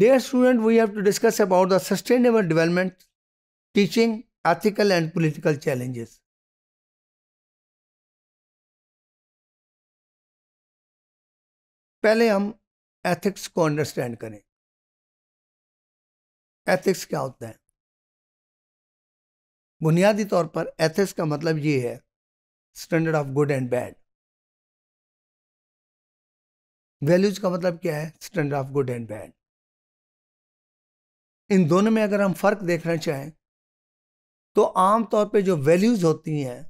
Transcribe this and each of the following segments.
Dear student, we have to discuss about the sustainable development, teaching, ethical and political challenges. पहले हम ethics को understand करें ethics क्या होता है बुनियादी तौर पर एथिक्स का मतलब ये है standard of good and bad values का मतलब क्या है standard of good and bad इन दोनों में अगर हम फ़र्क देखना चाहें तो आम तौर पे जो वैल्यूज़ होती हैं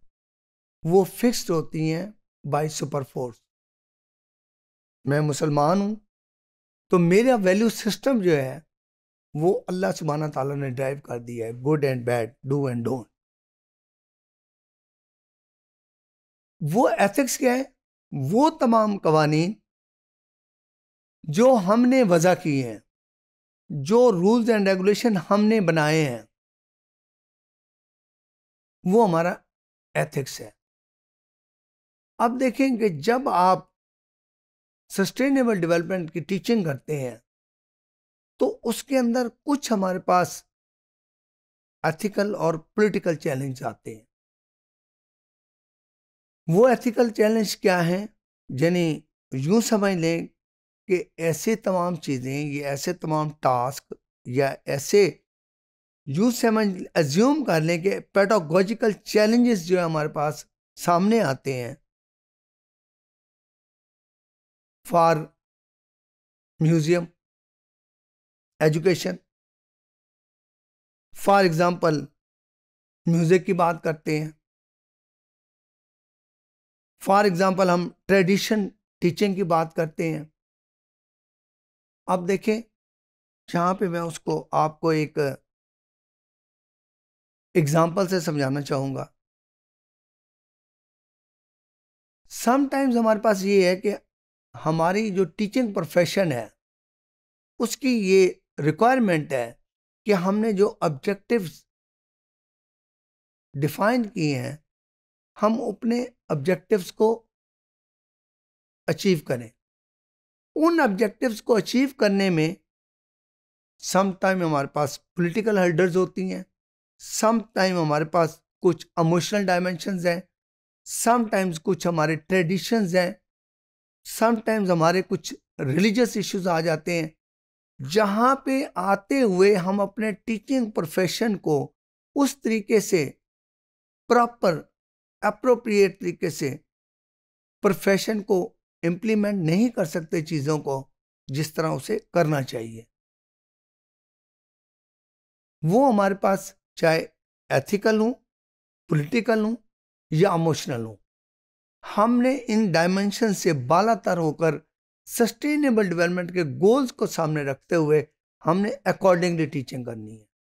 वो फिक्स्ड होती हैं बाय सुपर फोर्स मैं मुसलमान हूँ तो मेरा वैल्यू सिस्टम जो है वो अल्लाह सुबहाना ताला ने ड्राइव कर दिया है good and bad do and don't वो एथिक्स क्या है वो तमाम कवानीन जो हमने वजह किए हैं जो रूल्स एंड रेगुलेशन हमने बनाए हैं वो हमारा एथिक्स है अब देखें कि जब आप सस्टेनेबल डेवलपमेंट की टीचिंग करते हैं तो उसके अंदर कुछ हमारे पास एथिकल और पॉलिटिकल चैलेंज आते हैं वो एथिकल चैलेंज क्या है यानी यूं समझ लें कि ऐसे तमाम चीज़ें ये ऐसे तमाम टास्क या ऐसे यू समझ एज्यूम कर लें कि पैटोगोजिकल चैलेंजेस जो है हमारे पास सामने आते हैं for museum education for example music की बात करते हैं फॉर एग्ज़ाम्पल हम ट्रेडिशन टीचिंग की बात करते हैं अब देखें जहाँ पे मैं उसको आपको एक एग्ज़ाम्पल से समझाना चाहूँगा समटाइम्स हमारे पास ये है कि हमारी जो टीचिंग प्रोफेशन है उसकी ये रिक्वायरमेंट है कि हमने जो ऑब्जेक्टिव्स डिफाइन किए हैं हम अपने ऑब्जेक्टिव्स को अचीव करें उन ऑब्जेक्टिव्स को अचीव करने में सम टाइम हमारे पास पॉलिटिकल हर्डर्स होती हैं सम टाइम हमारे पास कुछ इमोशनल डायमेंशंस हैं सम टाइम्स कुछ हमारे ट्रेडिशंस हैं टाइम्स हमारे कुछ रिलीजियस इश्यूज आ जाते हैं जहाँ पे आते हुए हम अपने टीचिंग प्रोफेशन को उस तरीके से प्रॉपर अप्रोप्रिएट तरीके से प्रोफेशन को इम्प्लीमेंट नहीं कर सकते चीज़ों को जिस तरह उसे करना चाहिए वो हमारे पास चाहे एथिकल हूँ पॉलिटिकल हूँ या इमोशनल हूँ हमने इन डायमेंशन से बालातर होकर सस्टेनेबल डेवलपमेंट के गोल्स को सामने रखते हुए हमने अकॉर्डिंगली टीचिंग करनी है